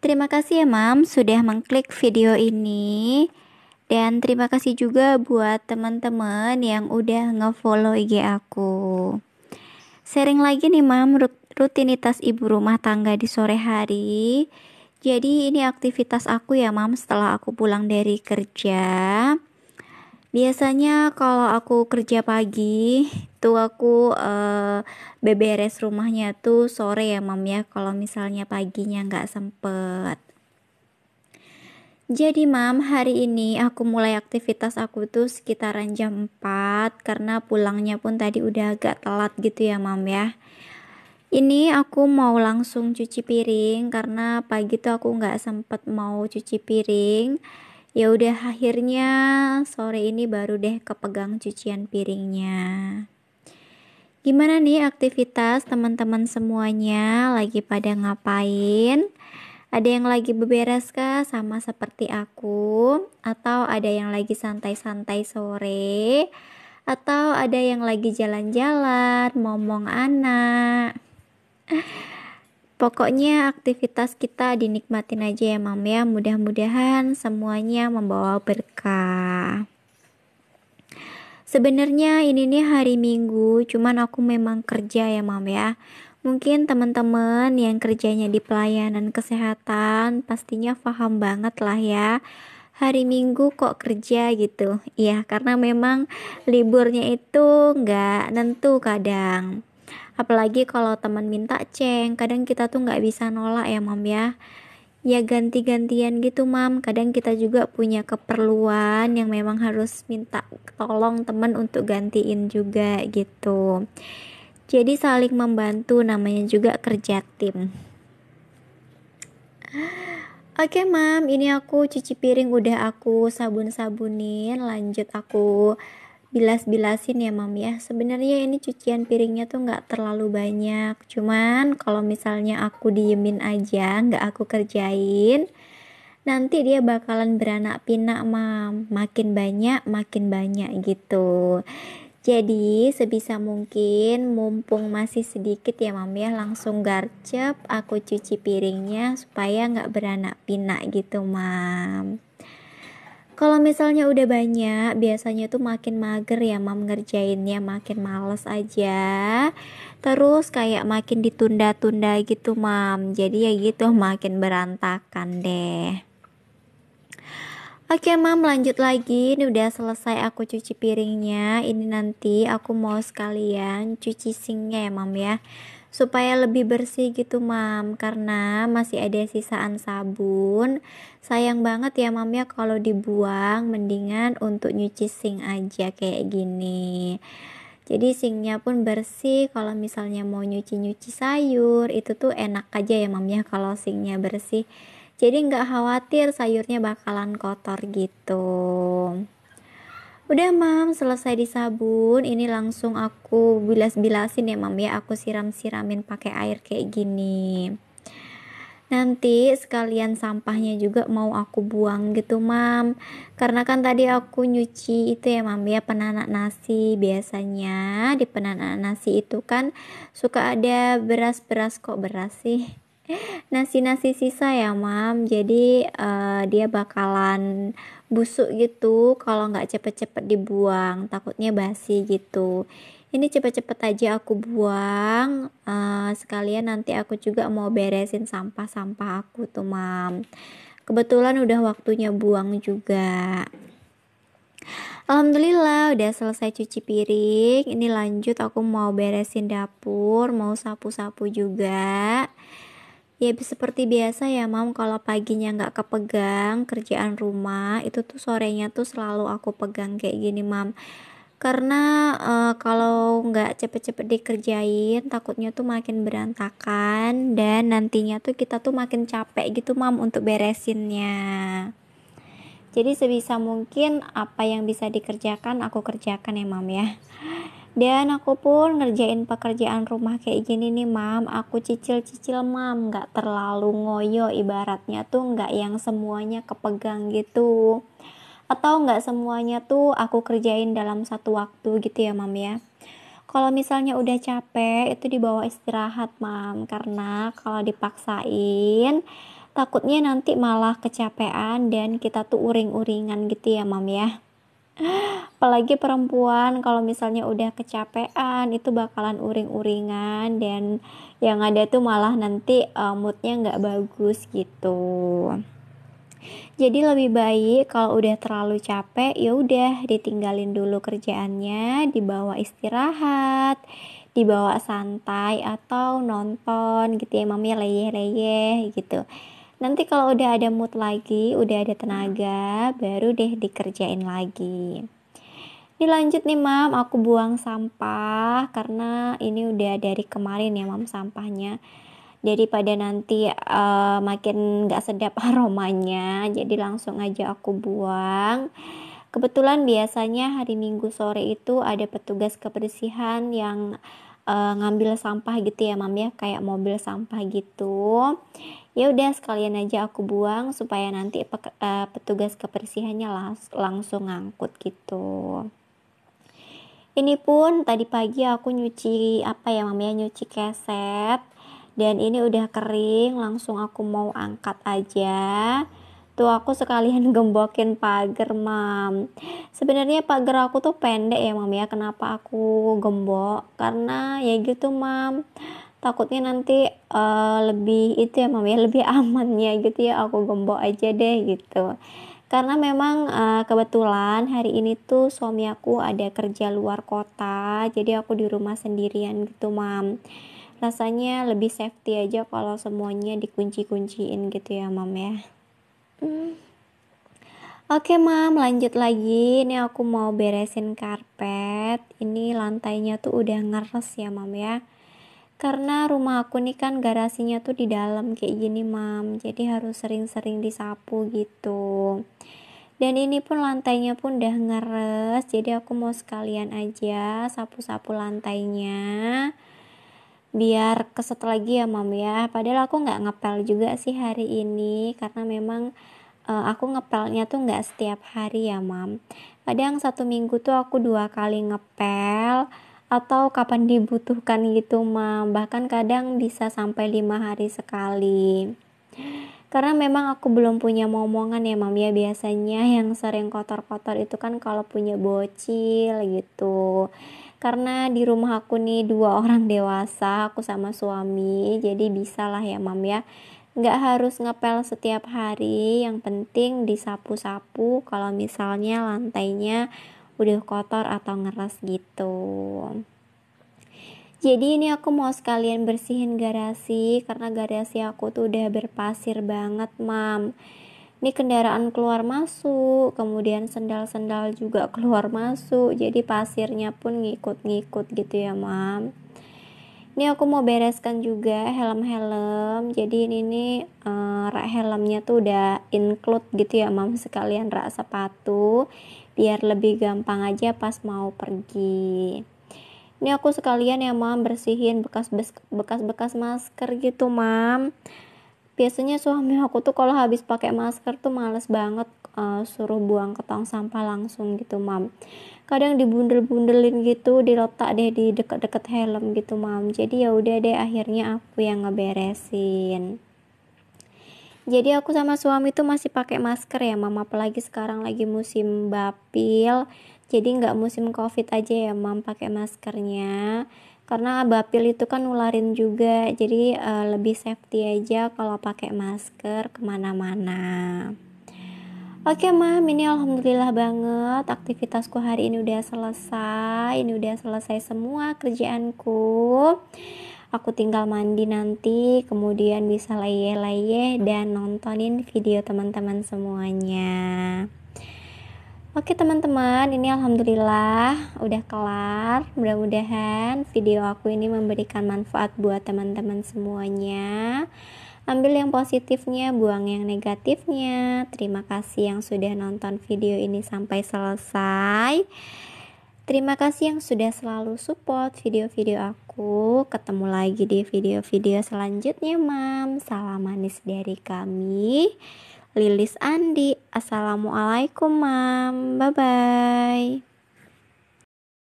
Terima kasih ya Mam sudah mengklik video ini. Dan terima kasih juga buat teman-teman yang udah ngefollow IG aku. Sering lagi nih Mam rutinitas ibu rumah tangga di sore hari. Jadi ini aktivitas aku ya Mam setelah aku pulang dari kerja. Biasanya kalau aku kerja pagi tuh aku uh, beberes rumahnya tuh sore ya mam ya kalau misalnya paginya nggak sempet. Jadi mam hari ini aku mulai aktivitas aku tuh sekitaran jam 4 karena pulangnya pun tadi udah agak telat gitu ya mam ya. Ini aku mau langsung cuci piring karena pagi tuh aku nggak sempet mau cuci piring ya udah akhirnya sore ini baru deh kepegang cucian piringnya gimana nih aktivitas teman-teman semuanya lagi pada ngapain ada yang lagi beberes kah sama seperti aku atau ada yang lagi santai-santai sore atau ada yang lagi jalan-jalan, momong anak. Pokoknya aktivitas kita dinikmatin aja ya mam ya. Mudah-mudahan semuanya membawa berkah. Sebenarnya ini nih hari Minggu, cuman aku memang kerja ya mam ya. Mungkin teman-teman yang kerjanya di pelayanan kesehatan pastinya paham banget lah ya. Hari Minggu kok kerja gitu, Iya karena memang liburnya itu nggak nentu kadang apalagi kalau teman minta ceng kadang kita tuh nggak bisa nolak ya mam ya ya ganti-gantian gitu mam kadang kita juga punya keperluan yang memang harus minta tolong teman untuk gantiin juga gitu jadi saling membantu namanya juga kerja tim Oke mam, ini aku cuci piring udah aku sabun-sabunin, lanjut aku bilas-bilasin ya mam ya sebenarnya ini cucian piringnya tuh nggak terlalu banyak cuman kalau misalnya aku diemin aja nggak aku kerjain nanti dia bakalan beranak pinak mam makin banyak makin banyak gitu jadi sebisa mungkin mumpung masih sedikit ya mam ya langsung garcep aku cuci piringnya supaya nggak beranak pinak gitu mam. Kalau misalnya udah banyak, biasanya tuh makin mager ya mam ngerjainnya, makin males aja. Terus kayak makin ditunda-tunda gitu mam. Jadi ya gitu makin berantakan deh. Oke mam lanjut lagi Ini udah selesai aku cuci piringnya Ini nanti aku mau sekalian cuci singnya ya mam ya supaya lebih bersih gitu mam karena masih ada sisaan sabun sayang banget ya mam ya kalau dibuang mendingan untuk nyuci sing aja kayak gini jadi singnya pun bersih kalau misalnya mau nyuci-nyuci sayur itu tuh enak aja ya mam ya kalau singnya bersih jadi nggak khawatir sayurnya bakalan kotor gitu udah mam selesai disabun ini langsung aku bilas-bilasin ya mam ya aku siram-siramin pakai air kayak gini nanti sekalian sampahnya juga mau aku buang gitu mam karena kan tadi aku nyuci itu ya mam ya penanak nasi biasanya di penanak nasi itu kan suka ada beras-beras kok beras sih nasi-nasi sisa ya mam jadi uh, dia bakalan busuk gitu kalau nggak cepet-cepet dibuang takutnya basi gitu ini cepet-cepet aja aku buang uh, sekalian nanti aku juga mau beresin sampah-sampah aku tuh mam kebetulan udah waktunya buang juga Alhamdulillah udah selesai cuci piring Ini lanjut aku mau beresin dapur Mau sapu-sapu juga ya seperti biasa ya mam kalau paginya nggak kepegang kerjaan rumah itu tuh sorenya tuh selalu aku pegang kayak gini mam karena uh, kalau nggak cepet-cepet dikerjain takutnya tuh makin berantakan dan nantinya tuh kita tuh makin capek gitu mam untuk beresinnya jadi sebisa mungkin apa yang bisa dikerjakan aku kerjakan ya mam ya dan aku pun ngerjain pekerjaan rumah kayak gini nih mam aku cicil-cicil mam gak terlalu ngoyo ibaratnya tuh gak yang semuanya kepegang gitu atau gak semuanya tuh aku kerjain dalam satu waktu gitu ya mam ya kalau misalnya udah capek itu dibawa istirahat mam karena kalau dipaksain takutnya nanti malah kecapean dan kita tuh uring-uringan gitu ya mam ya apalagi perempuan kalau misalnya udah kecapean itu bakalan uring-uringan dan yang ada tuh malah nanti uh, moodnya nggak bagus gitu jadi lebih baik kalau udah terlalu capek ya udah ditinggalin dulu kerjaannya dibawa istirahat dibawa santai atau nonton gitu ya mami leyeh-leyeh gitu nanti kalau udah ada mood lagi udah ada tenaga baru deh dikerjain lagi Ini lanjut nih mam aku buang sampah karena ini udah dari kemarin ya mam sampahnya daripada nanti uh, makin gak sedap aromanya jadi langsung aja aku buang kebetulan biasanya hari minggu sore itu ada petugas kebersihan yang uh, ngambil sampah gitu ya mam ya kayak mobil sampah gitu ya udah sekalian aja aku buang supaya nanti eh, petugas kebersihannya langs langsung ngangkut gitu ini pun tadi pagi aku nyuci apa ya mamanya nyuci keset dan ini udah kering langsung aku mau angkat aja tuh aku sekalian gembokin pagar mam sebenarnya pagar aku tuh pendek ya mam ya kenapa aku gembok karena ya gitu mam takutnya nanti uh, lebih itu ya mam ya lebih amannya gitu ya aku gembok aja deh gitu karena memang uh, kebetulan hari ini tuh suami aku ada kerja luar kota jadi aku di rumah sendirian gitu mam rasanya lebih safety aja kalau semuanya dikunci-kunciin gitu ya mam ya hmm. oke okay, mam lanjut lagi ini aku mau beresin karpet ini lantainya tuh udah ngeres ya mam ya karena rumah aku nih kan garasinya tuh di dalam kayak gini mam jadi harus sering-sering disapu gitu dan ini pun lantainya pun udah ngeres jadi aku mau sekalian aja sapu-sapu lantainya biar keset lagi ya mam ya padahal aku nggak ngepel juga sih hari ini karena memang uh, aku ngepelnya tuh nggak setiap hari ya mam kadang satu minggu tuh aku dua kali ngepel atau kapan dibutuhkan gitu mam bahkan kadang bisa sampai lima hari sekali karena memang aku belum punya momongan ya mam ya biasanya yang sering kotor-kotor itu kan kalau punya bocil gitu karena di rumah aku nih dua orang dewasa aku sama suami jadi bisalah ya mam ya nggak harus ngepel setiap hari yang penting disapu-sapu kalau misalnya lantainya udah kotor atau ngeras gitu jadi ini aku mau sekalian bersihin garasi karena garasi aku tuh udah berpasir banget mam ini kendaraan keluar masuk kemudian sendal-sendal juga keluar masuk jadi pasirnya pun ngikut-ngikut gitu ya mam ini aku mau bereskan juga helm-helm jadi ini nih eh, uh, rak helmnya tuh udah include gitu ya mam sekalian rak sepatu biar lebih gampang aja pas mau pergi ini aku sekalian ya mam bersihin bekas bekas bekas masker gitu mam biasanya suami aku tuh kalau habis pakai masker tuh males banget uh, suruh buang ke tong sampah langsung gitu mam kadang dibundel-bundelin gitu diletak deh di deket-deket helm gitu mam jadi ya udah deh akhirnya aku yang ngeberesin jadi aku sama suami tuh masih pakai masker ya mam apalagi sekarang lagi musim bapil jadi nggak musim covid aja ya mam pakai maskernya karena bapil itu kan nularin juga jadi uh, lebih safety aja kalau pakai masker kemana-mana. Oke mam, ini alhamdulillah banget aktivitasku hari ini udah selesai, ini udah selesai semua kerjaanku. Aku tinggal mandi nanti, kemudian bisa laye-laye dan nontonin video teman-teman semuanya. Oke teman-teman, ini alhamdulillah udah kelar. Mudah-mudahan video aku ini memberikan manfaat buat teman-teman semuanya. Ambil yang positifnya, buang yang negatifnya. Terima kasih yang sudah nonton video ini sampai selesai. Terima kasih yang sudah selalu support video-video aku. Ketemu lagi di video-video selanjutnya, Mam. Salam manis dari kami. Lilis Andi. Assalamualaikum, Mam. Bye bye.